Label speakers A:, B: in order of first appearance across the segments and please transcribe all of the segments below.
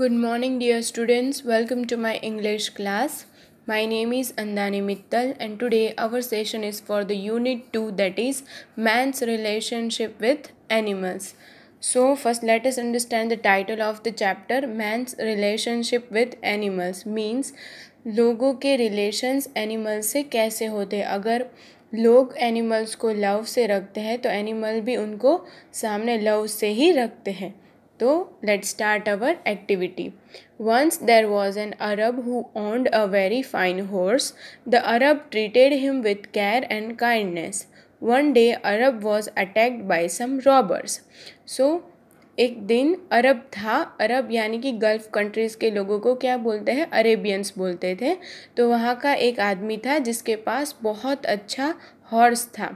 A: Good morning dear students. Welcome to my English class. My name is Andani Mittal and today our session is for the unit 2 that is man's relationship with animals. So first let us understand the title of the chapter man's relationship with animals means लोगों के relations animal से कैसे होते अगर लोग animals को love से रखते हैं तो animal भी उनको सामने love से ही रखते हैं तो let start our activity once there was an Arab who owned a very fine horse the Arab treated him with care and kindness one day Arab was attacked by some robbers so एक दिन अरब था अरब यानी कि gulf countries के लोगों को क्या बोलते हैं अरेबियंस बोलते थे तो वहाँ का एक आदमी था जिसके पास बहुत अच्छा हॉर्स था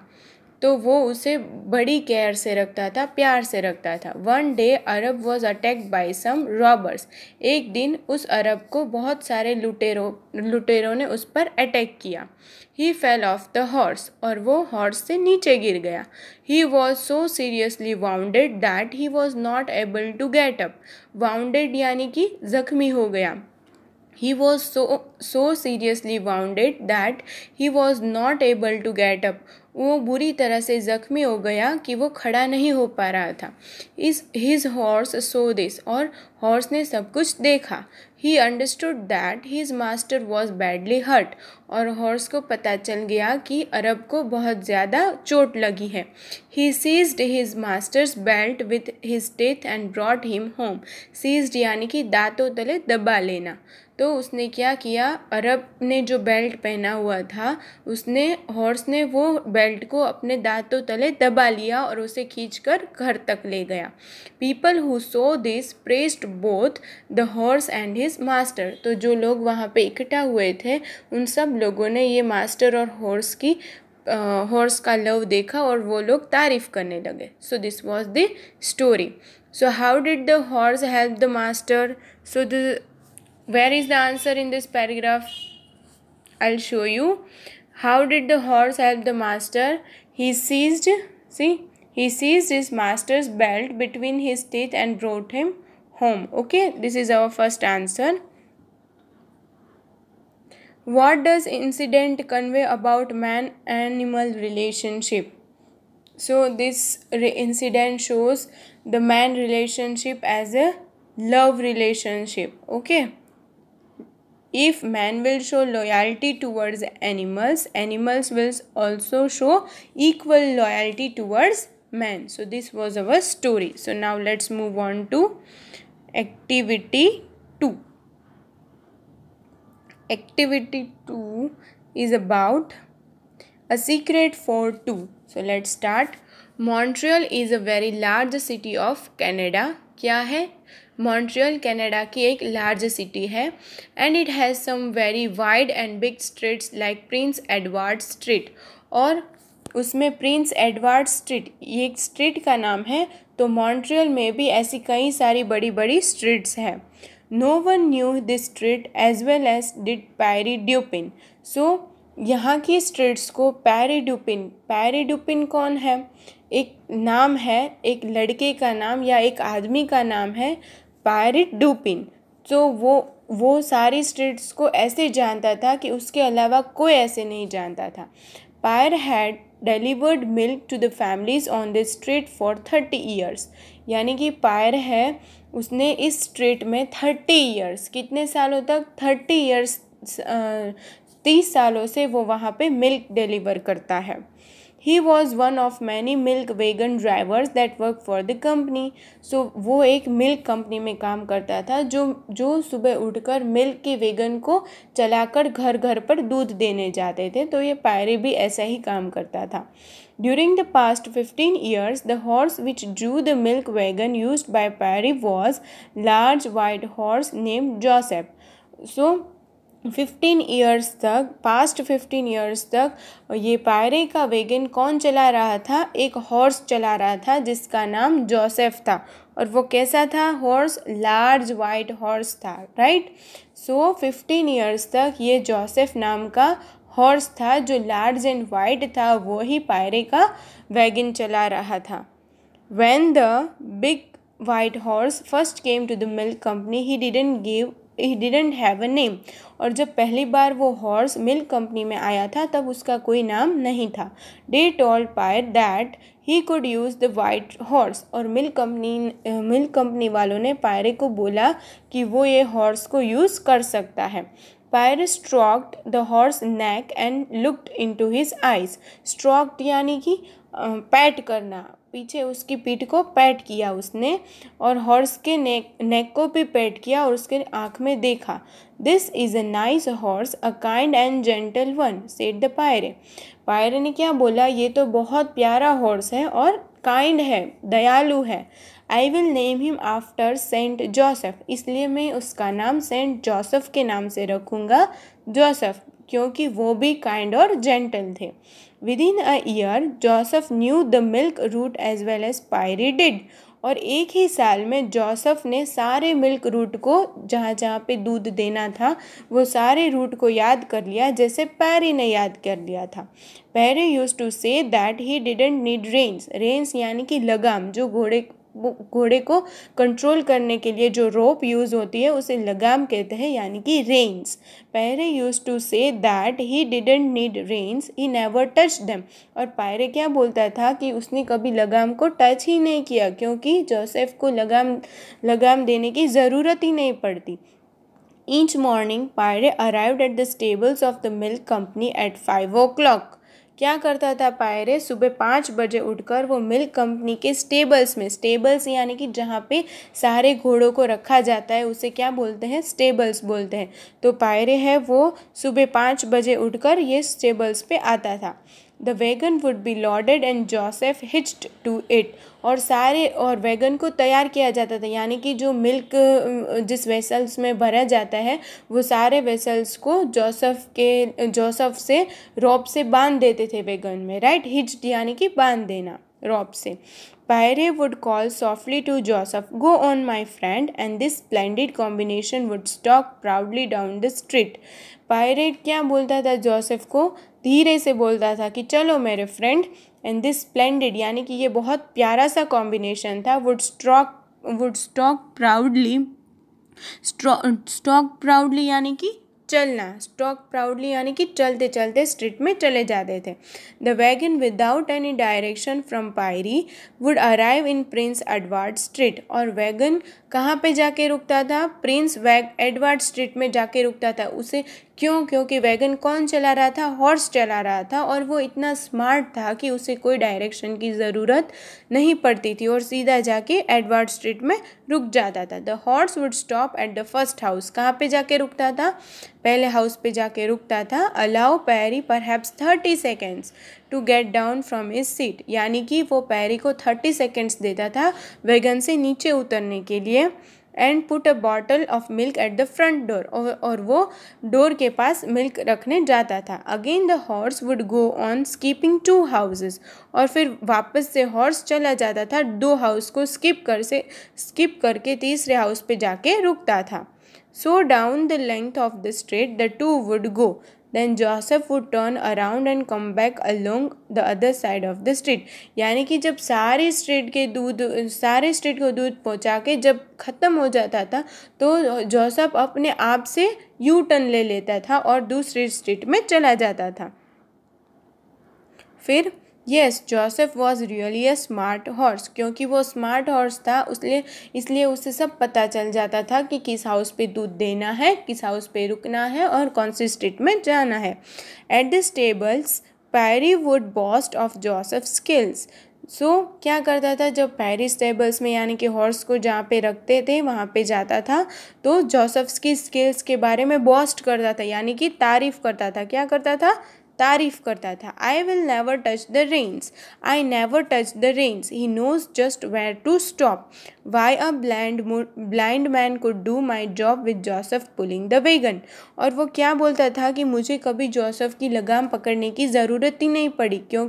A: तो वो उसे बड़ी केयर से रखता था प्यार से रखता था one day Arab was attacked by some robbers एक दिन उस अरब को बहुत सारे लुटेरों लुटेरों ने उस पर अटैक किया he fell off the horse और वो हॉर्स से नीचे गिर गया he was so seriously wounded that he was not able to get up wounded यानी कि जख्मी हो गया He was so, so seriously wounded that he was not able to get up. वो बुरी तरह से जख्मी हो गया कि वो खड़ा नहीं हो पा रहा था इस हिज हॉर्स सो दिस और हॉर्स ने सब कुछ देखा he understood that his master was badly hurt और हॉर्स को पता चल गया कि अरब को बहुत ज़्यादा चोट लगी है he seized his master's belt with his teeth and brought him home seized यानी कि दांतों तले दबा लेना तो उसने क्या किया अरब ने जो बेल्ट पहना हुआ था उसने हॉर्स ने वो बेल्ट को अपने दांतों तले दबा लिया और उसे खींचकर घर तक ले गया people who saw this praised both the horse and his master तो जो लोग वहाँ पे इकट्ठा हुए थे उन सब लोगों ने ये मास्टर और हॉर्स की हॉर्स का लव देखा और वो लोग तारीफ करने लगे so this was the story so how did the horse help the master so the where is the answer in this paragraph i'll show you how did the horse help the master he seized see he seized his master's belt between his teeth and brought him home okay this is our first answer what does incident convey about man animal relationship so this incident shows the man relationship as a love relationship okay if man will show loyalty towards animals animals will also show equal loyalty towards man so this was our story so now let's move on to activity 2 activity 2 is about a secret for two so let's start montreal is a very large city of canada क्या है Montreal Canada की एक large city है and it has some very wide and big streets like Prince Edward Street और उसमें Prince Edward street ये एक street का नाम है तो मॉन्ट्रियल में भी ऐसी कई सारी बड़ी बड़ी स्ट्रीट्स हैं no one knew this street as well as did Pierre Dupin so यहाँ की स्ट्रीट्स को पैरी ड्यूपिन पैरी ड्यूपिन कौन है एक नाम है एक लड़के का नाम या एक आदमी का नाम है पायरेट डुपिन तो वो वो सारी स्ट्रीट्स को ऐसे जानता था कि उसके अलावा कोई ऐसे नहीं जानता था Pierre had delivered milk to the families on the street for thirty years यानी कि पायर है उसने इस स्ट्रीट में थर्टी ईयर्स कितने सालों तक थर्टी ईयर्स तीस सालों से वो वहाँ पे मिल्क डिलीवर करता है he was one of many milk wagon drivers that work for the company so वो एक मिल्क कंपनी में काम करता था जो जो सुबह उठकर मिल्क के वेगन को चलाकर घर घर पर दूध देने जाते थे तो ये पायरे भी ऐसा ही काम करता था during the past fifteen years the horse which drew the milk wagon used by Pierre was large white horse named Joseph So, fifteen years तक पास्ट फिफ्टीन ईयर्स तक ये पायरे का वेगन कौन चला रहा था एक हॉर्स चला रहा था जिसका नाम जोसेफ था और वो कैसा था हॉर्स लार्ज वाइट हॉर्स था राइट सो फिफ्टीन ईयर्स तक ये जोसेफ नाम का हॉर्स था जो लार्ज एंड वाइट था वो ही पायरे का वैगन चला रहा था when the big white horse first came to the milk company he didn't give he didn't have a name और जब पहली बार वो हॉर्स मिल्क कंपनी में आया था तब उसका कोई नाम नहीं था they told Pierre that he could use the white horse और मिल्क कंपनी मिल्क कंपनी वालों ने पायरे को बोला कि वो ये हॉर्स को यूज़ कर सकता है Pierre stroked the horse neck and looked to his eyes stroked यानी कि पैट करना पीछे उसकी पीठ को पैट किया उसने और हॉर्स के नेक नेक को भी पैट किया और उसके आँख में देखा this is a nice horse a kind and gentle one said the Pierre Pierre ने क्या बोला ये तो बहुत प्यारा हॉर्स है और काइंड है दयालु है I will name him after Saint Joseph इसलिए मैं उसका नाम सेंट जोसेफ के नाम से रखूँगा जोसेफ क्योंकि वो भी काइंड और जेंटल थे within a year Joseph knew the milk route as well as Pierre did और एक ही साल में जोसफ ने सारे मिल्क रूट को जहाँ जहाँ पे दूध देना था वो सारे रूट को याद कर लिया जैसे पैरी ने याद कर लिया था Pierre used to say that he didn't need reins reins यानी कि लगाम जो घोड़े घोड़े को कंट्रोल करने के लिए जो रोप यूज़ होती है उसे लगाम कहते हैं यानी कि reins Pierre used to say that he didn't need reins he never touch them और पायरे क्या बोलता था कि उसने कभी लगाम को टच ही नहीं किया क्योंकि जोसेफ को लगाम लगाम देने की ज़रूरत ही नहीं पड़ती morning Pierre arrive at the stables of the milk company at five o'clock क्या करता था पायरे सुबह पाँच बजे उठकर वो मिल्क कंपनी के स्टेबल्स में स्टेबल्स यानी कि जहाँ पे सारे घोड़ों को रखा जाता है उसे क्या बोलते हैं स्टेबल्स बोलते हैं तो पायरे है वो सुबह पाँच बजे उठकर ये स्टेबल्स पे आता था the wagon would be loaded and Joseph hitched to it और सारे और वैगन को तैयार किया जाता था यानी कि जो मिल्क जिस वेसल्स में भरा जाता है वो सारे वेसल्स को जोसफ के जोसफ से रॉप से बांध देते थे वैगन में राइट हिच यानी कि बांध देना रॉप से Pierre would call softly to Joseph go on my friend and this splendid combination would stalk proudly down the street Pierre क्या बोलता था जोसेफ को धीरे से बोलता था कि चलो मेरे फ्रेंड एंड दिस स्प्लेंडेड यानी कि ये बहुत प्यारा सा कॉम्बिनेशन था would stroke would stalk proudly stalk proudly यानी कि चलना स्टॉक प्राउडली यानी कि चलते चलते स्ट्रीट में चले जाते थे the wagon without any direction from Pierre would arrive in Prince Edward Street और वैगन कहाँ पे जाके रुकता था प्रिंस वैग एडवर्ड स्ट्रीट में जाके रुकता था उसे क्यों क्योंकि वैगन कौन चला रहा था हॉर्स चला रहा था और वो इतना स्मार्ट था कि उसे कोई डायरेक्शन की ज़रूरत नहीं पड़ती थी और सीधा जाके एडवर्ड स्ट्रीट में रुक जाता था the horse would stop at the first house कहाँ पे जाके रुकता था पहले हाउस पे जाके रुकता था allow Pierre perhaps thirty seconds to get down from his seat यानी कि वो पैरी को थर्टी सेकेंड्स देता था वैगन से नीचे उतरने के लिए and put a bottle of milk at the front door और वो डोर के पास मिल्क रखने जाता था again the horse would go on skipping two houses और फिर वापस से हॉर्स चला जाता था दो हाउस को स्किप कर से स्किप करके तीसरे हाउस पे जाके रुकता था so down the length of the street the two would go then Joseph would turn around and come back along the other side of the street यानी कि जब सारे स्ट्रीट के दूध सारे स्ट्रीट को दूध पहुंचा के जब ख़त्म हो जाता था तो जोसेफ अपने आप से यू टर्न ले लेता था और दूसरी स्ट्रीट में चला जाता था फिर yes Joseph was really a smart horse क्योंकि वो स्मार्ट हॉर्स था उसलिए इसलिए उसे सब पता चल जाता था कि किस हाउस पे दूध देना है किस हाउस पे रुकना है और कौन सी स्ट्रीट में जाना है at the stables Pierre would boast of Joseph skills so so, क्या करता था जब पैरी स्टेबल्स में यानी कि हॉर्स को जहाँ पे रखते थे वहाँ पे जाता था तो जोसेफ्स की स्किल्स के बारे में बॉस्ट करता था यानी कि तारीफ़ करता था क्या करता था तारीफ करता था I will never touch the reins I never touch the reins he knows just where to stop why a blind blind man could do my job with Joseph pulling the wagon और वो क्या बोलता था कि मुझे कभी Joseph की लगाम पकड़ने की ज़रूरत ही नहीं पड़ी क्यों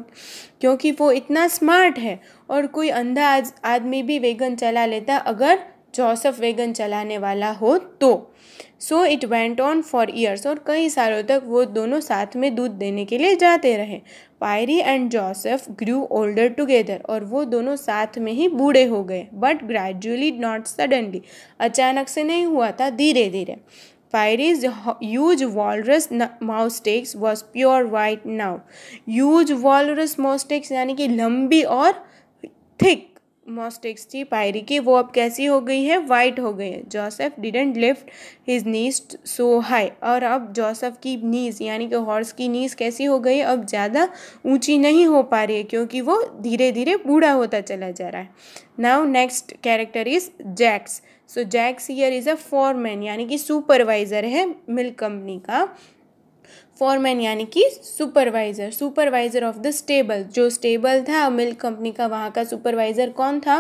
A: क्योंकि वो इतना स्मार्ट है और कोई अंधा आदमी भी वेगन चला लेता अगर जोसेफ वेगन चलाने वाला हो तो so it went on for years और कई सालों तक वो दोनों साथ में दूध देने के लिए जाते रहे Pierre and Joseph grew older together और वो दोनों साथ में ही बूढ़े हो गए बट ग्रेजुअली नॉट सडनली अचानक से नहीं हुआ था धीरे धीरे Pyre's huge walrus moustaches was pure white now huge walrus moustache यानी कि लंबी और थिक मॉस्टिक्स थी पायरी की वो अब कैसी हो गई है वाइट हो गई है Joseph didn't lift his knees so high और अब जोसेफ की नीज यानी कि हॉर्स की नीज कैसी हो गई अब ज़्यादा ऊंची नहीं हो पा रही है क्योंकि वो धीरे धीरे बूढ़ा होता चला जा रहा है now next character is Jacques so Jacques here is a foreman यानी कि सुपरवाइज़र है मिल्क कंपनी का फॉरमैन यानी कि supervisor supervisor of the stable जो स्टेबल था मिल्क कंपनी का वहाँ का सुपरवाइज़र कौन था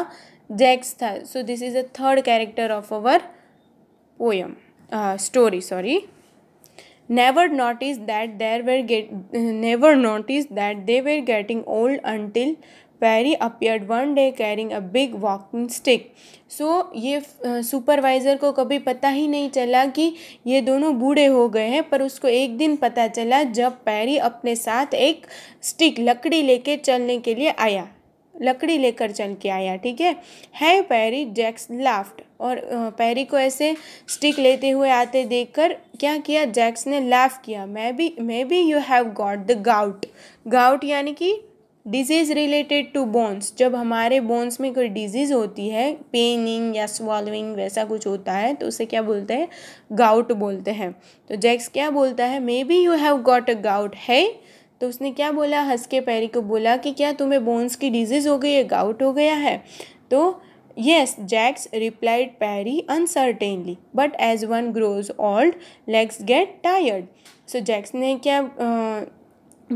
A: जैक्स था so this is a third character of our poem story sorry never notice that there were get never notice that they were getting old until Pierre appeared one day carrying a big walking stick so ये supervisor को कभी पता ही नहीं चला कि ये दोनों बूढ़े हो गए हैं पर उसको एक दिन पता चला जब पैरी अपने साथ एक स्टिक लकड़ी लेके चलने के लिए आया लकड़ी लेकर चल के आया ठीक है है पैरी जैक्स लाफ्ट और पैरी को ऐसे स्टिक लेते हुए आते देखकर क्या किया जैक्स ने लाफ किया मैं भी maybe you have got the gout gout यानी कि डिजीज़ रिलेटेड टू बोन्स जब हमारे बोन्स में कोई डिजीज़ होती है पेनिंग या स्वॉलोइंग वैसा कुछ होता है तो उसे क्या बोलते हैं गाउट बोलते हैं तो जैक्स क्या बोलता है maybe you have got a gout है तो उसने क्या बोला हंस के पैरी को बोला कि क्या तुम्हें बोन्स की डिजीज़ हो गई है गाउट हो गया है तो yes Jacques replied Pierre uncertainly but as one grows old legs get tired so Jacques ने क्या uh,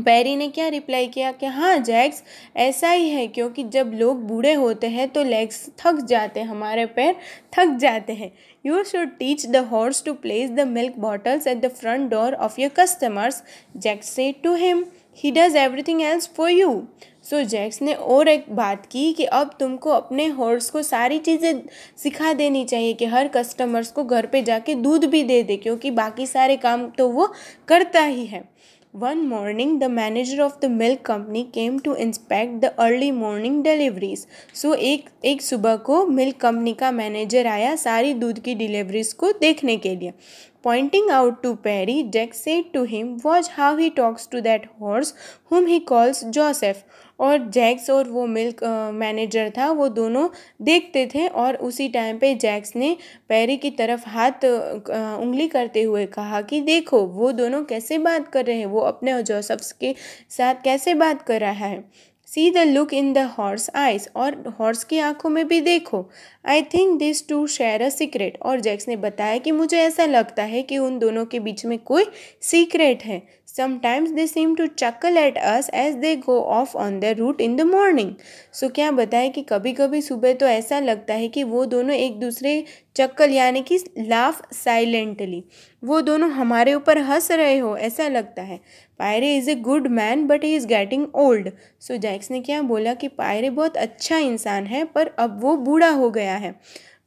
A: पैरी ने क्या रिप्लाई किया कि हाँ जैक्स ऐसा ही है क्योंकि जब लोग बूढ़े होते हैं तो लेग्स थक जाते हैं हमारे पैर थक जाते हैं you should teach the horse to place the milk bottles at the front door of your customers Jacques said to him he does everything else for you so Jacques ने और एक बात की कि अब तुमको अपने हॉर्स को सारी चीज़ें सिखा देनी चाहिए कि हर कस्टमर्स को घर पे जाके दूध भी दे दे क्योंकि बाकी सारे काम तो वो करता ही है One morning, the manager of the milk company came to inspect the early morning deliveries. So एक एक सुबह को मिल्क कंपनी का मैनेजर आया सारी दूध की डिलीवरीज को देखने के लिए Pointing out to Perry, Jack said to him, Watch how he talks to that horse whom he calls Joseph. और जैक्स और वो मिल्क मैनेजर था वो दोनों देखते थे और उसी टाइम पे जैक्स ने पैरी की तरफ हाथ उंगली करते हुए कहा कि देखो वो दोनों कैसे बात कर रहे हैं वो अपने और जोसफ्स के साथ कैसे बात कर रहा है see the look in the horse eyes और हॉर्स की आंखों में भी देखो I think this two share a secret और जैक्स ने बताया कि मुझे ऐसा लगता है कि उन दोनों के बीच में कोई सीक्रेट है sometimes they seem to chuckle at us as they go off on the route in the morning so क्या बताए कि कभी कभी सुबह तो ऐसा लगता है कि वो दोनों एक दूसरे चक्कल यानी कि लाफ साइलेंटली वो दोनों हमारे ऊपर हंस रहे हो ऐसा लगता है Pierre is a good man but he is getting old so Jacques ने क्या बोला कि पायरे बहुत अच्छा इंसान है पर अब वो बूढ़ा हो गया है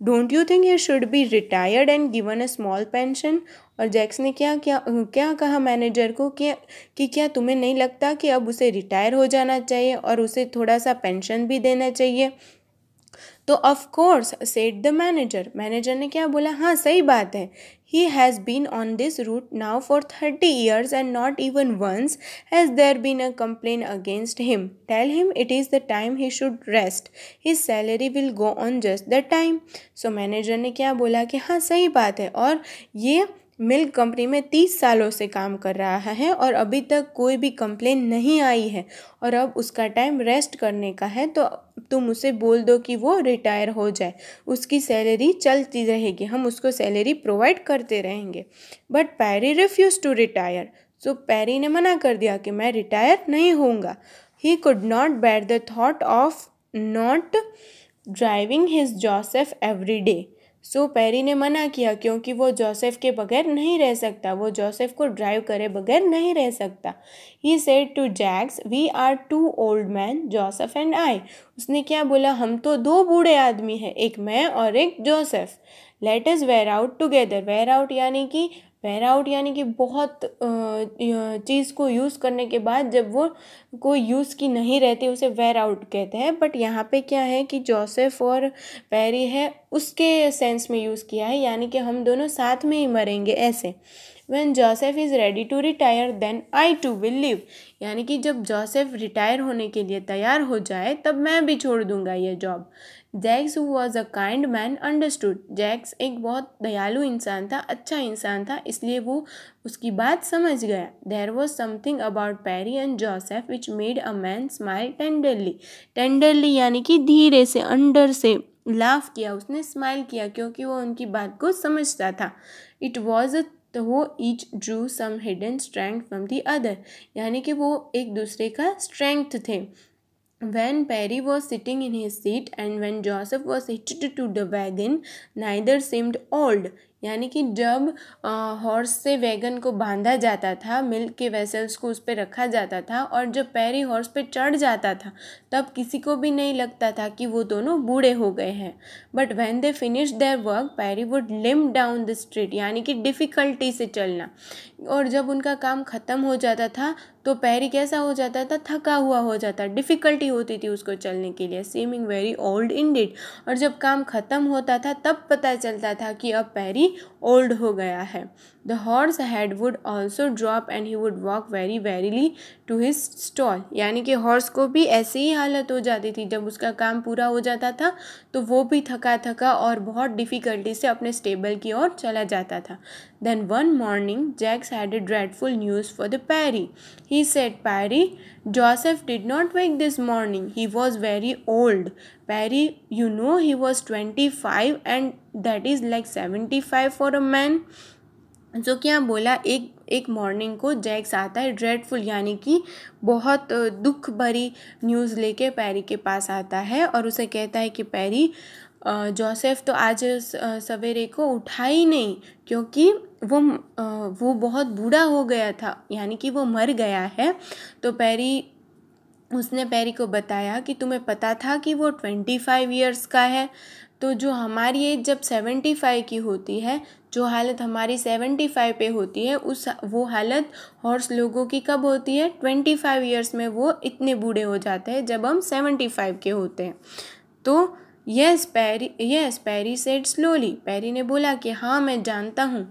A: don't you think you should be retired and given a small pension और जैक्स ने क्या क्या क्या कहा मैनेजर को कि कि क्या तुम्हें नहीं लगता कि अब उसे रिटायर हो जाना चाहिए और उसे थोड़ा सा पेंशन भी देना चाहिए तो of course the manager manager ने क्या बोला हाँ सही बात है he has been on this route now for thirty years and not even once has there been a complaint against him tell him it is the time he should rest his salary will go on just the time so manager ने क्या बोला कि हाँ सही बात है और ये मिल्क कंपनी में तीस सालों से काम कर रहा है और अभी तक कोई भी कंप्लेन नहीं आई है और अब उसका टाइम रेस्ट करने का है तो तुम उसे बोल दो कि वो रिटायर हो जाए उसकी सैलरी चलती रहेगी हम उसको सैलरी प्रोवाइड करते रहेंगे but Pierre refuse to retire so Pierre ने मना कर दिया कि मैं रिटायर नहीं होऊंगा he could not bear the thought of not driving his Joseph every day so Pierre ने मना किया क्योंकि वो जोसेफ के बगैर नहीं रह सकता वो जोसेफ को ड्राइव करे बगैर नहीं रह सकता he said to Jacques we are too old man Joseph and I उसने क्या बोला हम तो दो बूढ़े आदमी हैं एक मैं और एक Joseph let us wear out together wear out यानी कि वेर आउट यानी कि बहुत चीज़ को यूज़ करने के बाद जब वो कोई यूज़ की नहीं रहती उसे वेर आउट कहते हैं बट यहाँ पे क्या है कि जोसेफ और पैरी है उसके सेंस में यूज़ किया है यानी कि हम दोनों साथ में ही मरेंगे ऐसे when Joseph is ready to retire then I too will leave यानी कि जब जोसेफ रिटायर होने के लिए तैयार हो जाए तब मैं भी छोड़ दूंगा ये job Jacques who was a kind man understood Jacques एक बहुत दयालु इंसान था अच्छा इंसान था इसलिए वो उसकी बात समझ गया there was something about Pierre and Joseph which made a man smile tenderly tenderly यानी कि धीरे से अंडर से लाफ किया उसने स्माइल किया क्योंकि वो उनकी बात को समझता था इट वॉज अ तो वो each drew some hidden strength from the other यानी कि वो एक दूसरे का स्ट्रेंथ थे When Perry was sitting in his seat and when Joseph was hitched to the wagon, neither seemed old. यानी कि जब हॉर्स से वैगन को बांधा जाता था मिल्क के वेसल्स को उस पर रखा जाता था और जब पैरी हॉर्स पे चढ़ जाता था तब किसी को भी नहीं लगता था कि वो दोनों बूढ़े हो गए हैं but when they finish their work Pierre would limp down the street यानी कि डिफ़िकल्टी से चलना और जब उनका काम ख़त्म हो जाता था तो पैरी कैसा हो जाता था थका हुआ हो जाता डिफ़िकल्टी होती थी उसको चलने के लिए सीमिंग वेरी ओल्ड इंडिड और जब काम ख़त्म होता था तब पता चलता था कि अब पैरी ओल्ड हो गया है the horse head would also drop and he would walk very wearily to his stall यानी कि हॉर्स को भी ऐसे ही हालत हो जाती थी जब उसका काम पूरा हो जाता था तो वो भी थका थका और बहुत डिफ़िकल्टी से अपने स्टेबल की ओर चला जाता था then one morning Jacques had a dreadful news for the Pierre he said Pierre Joseph did not wake this morning he was very old Pierre you know he was twenty five and that is like seventy five for a man जो कि यहाँ बोला एक एक morning को Jacques आता है dreadful यानी कि बहुत दुख भरी न्यूज़ लेके पैरी के पास आता है और उसे कहता है कि पैरी जोसेफ तो आज सवेरे को उठा ही नहीं क्योंकि वो वो बहुत बूढ़ा हो गया था यानी कि वो मर गया है तो पैरी उसने पैरी को बताया कि तुम्हें पता था कि वो ट्वेंटी फाइव ईयर्स का है तो जो हमारी एज जब सेवेंटी फाइव की होती है जो हालत हमारी सेवेंटी फाइव पे होती है उस वो हालत हॉर्स लोगों की कब होती है ट्वेंटी फाइव ईयर्स में वो इतने बूढ़े हो जाते हैं जब हम सेवेंटी फाइव के होते हैं तो yes Perry yes Perry said slowly Perry ने बोला कि हाँ मैं जानता हूँ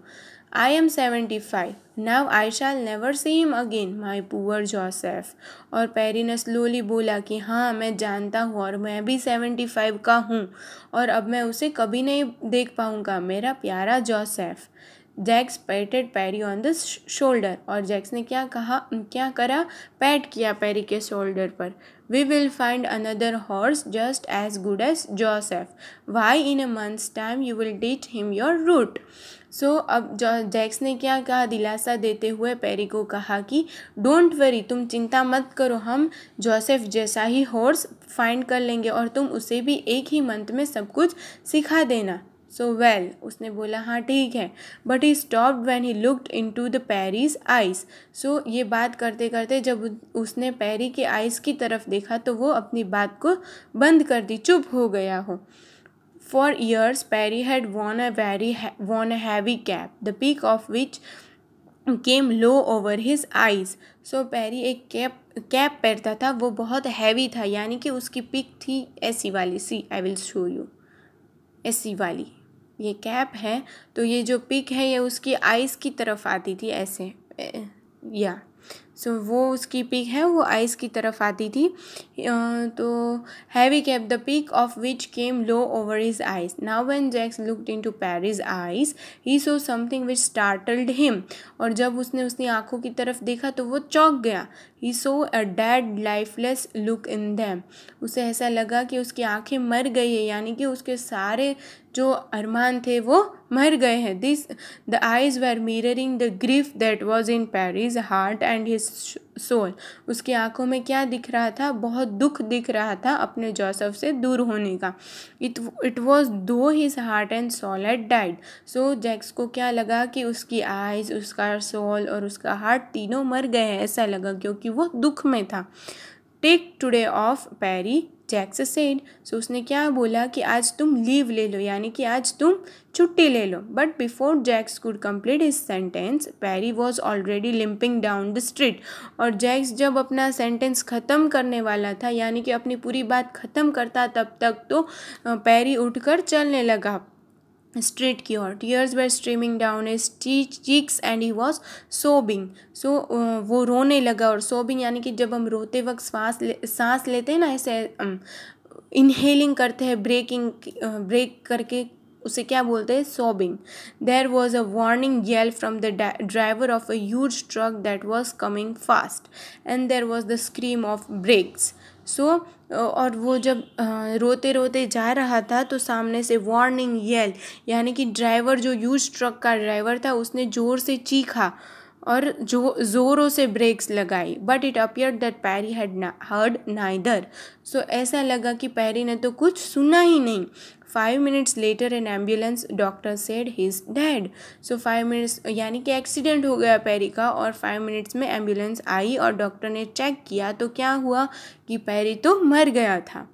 A: am seventy five Now I shall never see him again my poor Joseph और पैरी ने स्लोली बोला कि हाँ मैं जानता हूँ और मैं भी सेवेंटी फाइव का हूँ और अब मैं उसे कभी नहीं देख पाऊँगा मेरा प्यारा Joseph Jacques patted Perry on the shoulder और जैक्स ने क्या कहा क्या करा पैट किया पैरी के शोल्डर पर we will find another horse just as good as Joseph why in a month's time you will teach him your route so so, अब जैक्स ने क्या कहा दिलासा देते हुए पेरी को कहा कि डोंट वरी तुम चिंता मत करो हम जोसेफ जैसा ही हॉर्स फाइंड कर लेंगे और तुम उसे भी एक ही मंथ में सब कुछ सिखा देना सो so वेल well, उसने बोला हाँ ठीक है but he stop when he looked into the Perry's eyes so ये बात करते करते जब उसने पैरी के आइस की तरफ देखा तो वो अपनी बात को बंद कर दी चुप हो गया हो For years, Perry had worn a very worn a heavy cap, the peak of which came low over his eyes. So Perry एक cap कैप पहनता था वो बहुत हैवी था यानी कि उसकी पिक थी ऐसी वाली सी आई विल शो यू ऐसी वाली ये कैप है तो ये जो पिक है ये उसकी आइज़ की तरफ आती थी ऐसे या सो so, वो उसकी पिक है वो आइस की तरफ आती थी तो heavy cap the peak of which came low over his eyes now when Jacques looked into eyes he saw something which startled him और जब उसने उसकी आंखों की तरफ देखा तो वो चौंक गया he saw a dead lifeless look in them उसे ऐसा लगा कि उसकी आंखें मर गई है यानी कि उसके सारे जो अरमान थे वो मर गए हैं this the eyes were mirroring the grief that was in Perry's heart and his soul उसकी आंखों में क्या दिख रहा था बहुत दुख दिख रहा था अपने जोसफ से दूर होने का it it was though his heart and soul at died so Jacques को क्या लगा कि उसकी आइज़ उसका सोल और उसका हार्ट तीनों मर गए हैं ऐसा लगा क्योंकि वो दुख में था take today off Perry Jacques said so उसने क्या बोला कि आज तुम लीव ले लो यानी कि आज तुम छुट्टी ले लो but before Jacques could complete his sentence Perry was already limping down the street और जैक्स जब अपना सेंटेंस ख़त्म करने वाला था यानी कि अपनी पूरी बात ख़त्म करता तब तक तो पैरी उठकर चलने लगा स्ट्रीट की tears were streaming down his cheeks cheeks and he was sobbing so वो रोने लगा और सोबिंग यानी कि जब हम रोते वक्त सांस ले सांस लेते हैं ना ऐसे इनहेलिंग um, करते हैं ब्रेकिंग ब्रेक uh, करके उसे क्या बोलते हैं sobbing there was a warning yell from the driver of a huge truck that was coming fast and there was the scream of brakes so और वो जब रोते रोते जा रहा था तो सामने से वार्निंग येल यानी कि ड्राइवर जो यूज ट्रक का ड्राइवर था उसने ज़ोर से चीखा और जो ज़ोरों से ब्रेक्स लगाई but it appear that Perry had heard neither so ऐसा लगा कि पैरी ने तो कुछ सुना ही नहीं five minutes later an ambulance doctor said his dad dead so five minutes यानी कि एक्सीडेंट हो गया पैरी का और फाइव मिनट्स में एम्बुलेंस आई और डॉक्टर ने चेक किया तो क्या हुआ कि पैरी तो मर गया था